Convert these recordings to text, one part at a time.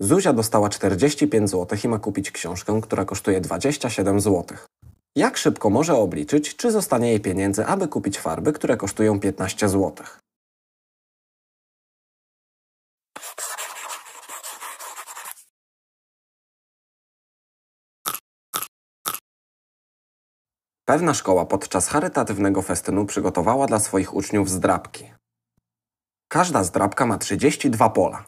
Zuzia dostała 45 zł i ma kupić książkę, która kosztuje 27 zł. Jak szybko może obliczyć, czy zostanie jej pieniędzy, aby kupić farby, które kosztują 15 zł? Pewna szkoła podczas charytatywnego festynu przygotowała dla swoich uczniów zdrabki. Każda zdrabka ma 32 pola.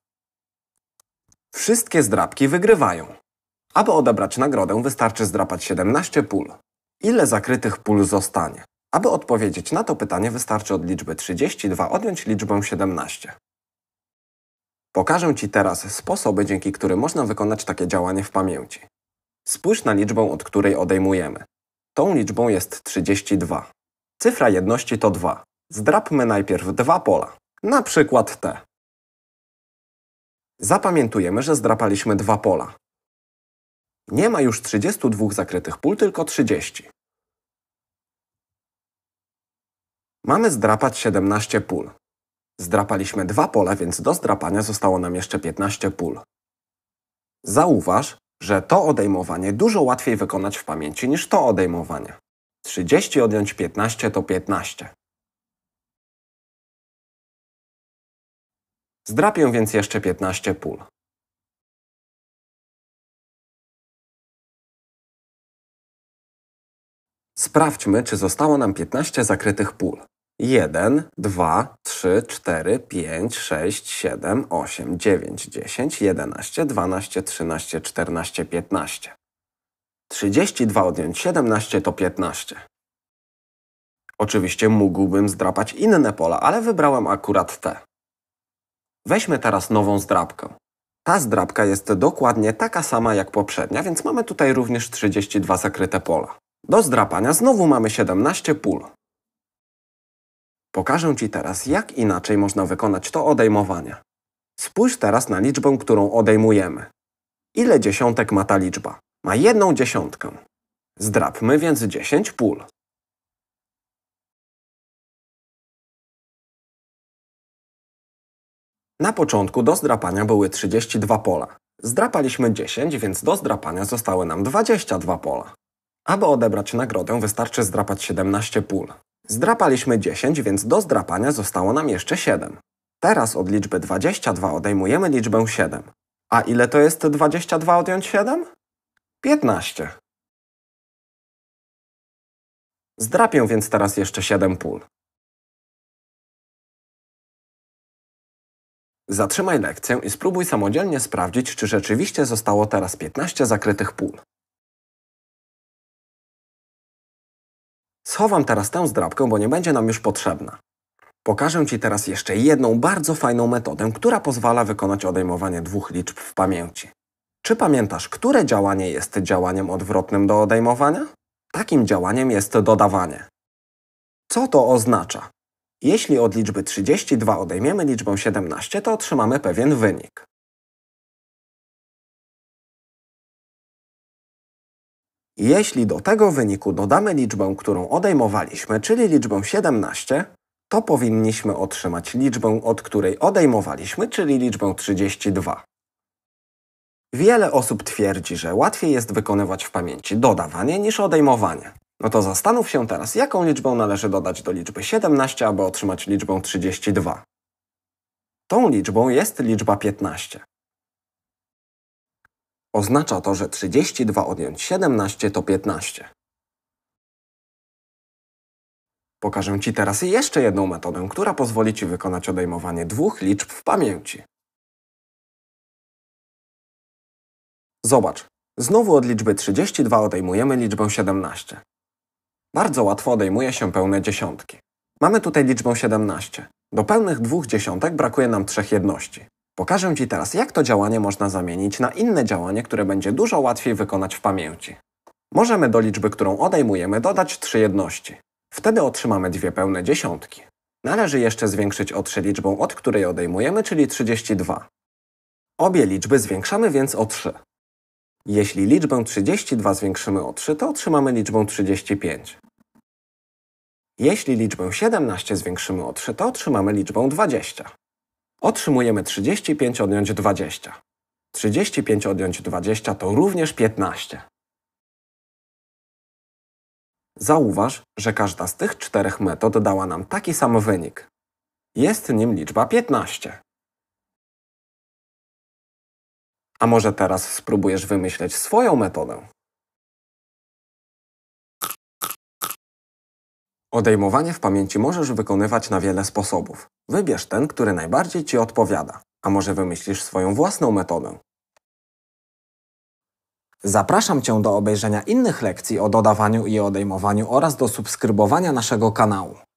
Wszystkie zdrapki wygrywają. Aby odebrać nagrodę wystarczy zdrapać 17 pól. Ile zakrytych pól zostanie? Aby odpowiedzieć na to pytanie wystarczy od liczby 32 odjąć liczbę 17. Pokażę Ci teraz sposoby, dzięki którym można wykonać takie działanie w pamięci. Spójrz na liczbę, od której odejmujemy. Tą liczbą jest 32. Cyfra jedności to 2. Zdrapmy najpierw dwa pola, na przykład te. Zapamiętujemy, że zdrapaliśmy dwa pola. Nie ma już 32 zakrytych pól, tylko 30. Mamy zdrapać 17 pól. Zdrapaliśmy dwa pola, więc do zdrapania zostało nam jeszcze 15 pól. Zauważ, że to odejmowanie dużo łatwiej wykonać w pamięci niż to odejmowanie. 30 odjąć 15 to 15. Zdrapię więc jeszcze 15 pól. Sprawdźmy, czy zostało nam 15 zakrytych pól. 1, 2, 3, 4, 5, 6, 7, 8, 9, 10, 11, 12, 13, 14, 15. 32 odjąć 17 to 15. Oczywiście mógłbym zdrapać inne pola, ale wybrałem akurat te. Weźmy teraz nową zdrabkę. Ta zdrabka jest dokładnie taka sama jak poprzednia, więc mamy tutaj również 32 zakryte pola. Do zdrapania znowu mamy 17 pól. Pokażę Ci teraz, jak inaczej można wykonać to odejmowanie. Spójrz teraz na liczbę, którą odejmujemy. Ile dziesiątek ma ta liczba? Ma jedną dziesiątkę. Zdrapmy więc 10 pól. Na początku do zdrapania były 32 pola. Zdrapaliśmy 10, więc do zdrapania zostały nam 22 pola. Aby odebrać nagrodę wystarczy zdrapać 17 pól. Zdrapaliśmy 10, więc do zdrapania zostało nam jeszcze 7. Teraz od liczby 22 odejmujemy liczbę 7. A ile to jest 22 odjąć 7? 15. Zdrapię więc teraz jeszcze 7 pól. Zatrzymaj lekcję i spróbuj samodzielnie sprawdzić, czy rzeczywiście zostało teraz 15 zakrytych pól. Schowam teraz tę zdrabkę, bo nie będzie nam już potrzebna. Pokażę Ci teraz jeszcze jedną bardzo fajną metodę, która pozwala wykonać odejmowanie dwóch liczb w pamięci. Czy pamiętasz, które działanie jest działaniem odwrotnym do odejmowania? Takim działaniem jest dodawanie. Co to oznacza? Jeśli od liczby 32 odejmiemy liczbę 17, to otrzymamy pewien wynik. Jeśli do tego wyniku dodamy liczbę, którą odejmowaliśmy, czyli liczbę 17, to powinniśmy otrzymać liczbę, od której odejmowaliśmy, czyli liczbę 32. Wiele osób twierdzi, że łatwiej jest wykonywać w pamięci dodawanie niż odejmowanie. No to zastanów się teraz, jaką liczbą należy dodać do liczby 17, aby otrzymać liczbę 32. Tą liczbą jest liczba 15. Oznacza to, że 32 odjąć 17 to 15. Pokażę Ci teraz jeszcze jedną metodę, która pozwoli Ci wykonać odejmowanie dwóch liczb w pamięci. Zobacz, znowu od liczby 32 odejmujemy liczbę 17 bardzo łatwo odejmuje się pełne dziesiątki. Mamy tutaj liczbę 17. Do pełnych dwóch dziesiątek brakuje nam trzech jedności. Pokażę Ci teraz, jak to działanie można zamienić na inne działanie, które będzie dużo łatwiej wykonać w pamięci. Możemy do liczby, którą odejmujemy, dodać trzy jedności. Wtedy otrzymamy dwie pełne dziesiątki. Należy jeszcze zwiększyć o 3 liczbą, od której odejmujemy, czyli 32. Obie liczby zwiększamy więc o 3. Jeśli liczbę 32 zwiększymy o 3, to otrzymamy liczbę 35. Jeśli liczbę 17 zwiększymy o 3, to otrzymamy liczbę 20. Otrzymujemy 35 odjąć 20. 35 odjąć 20 to również 15. Zauważ, że każda z tych czterech metod dała nam taki sam wynik. Jest nim liczba 15. A może teraz spróbujesz wymyśleć swoją metodę? Odejmowanie w pamięci możesz wykonywać na wiele sposobów. Wybierz ten, który najbardziej Ci odpowiada, a może wymyślisz swoją własną metodę. Zapraszam Cię do obejrzenia innych lekcji o dodawaniu i odejmowaniu oraz do subskrybowania naszego kanału.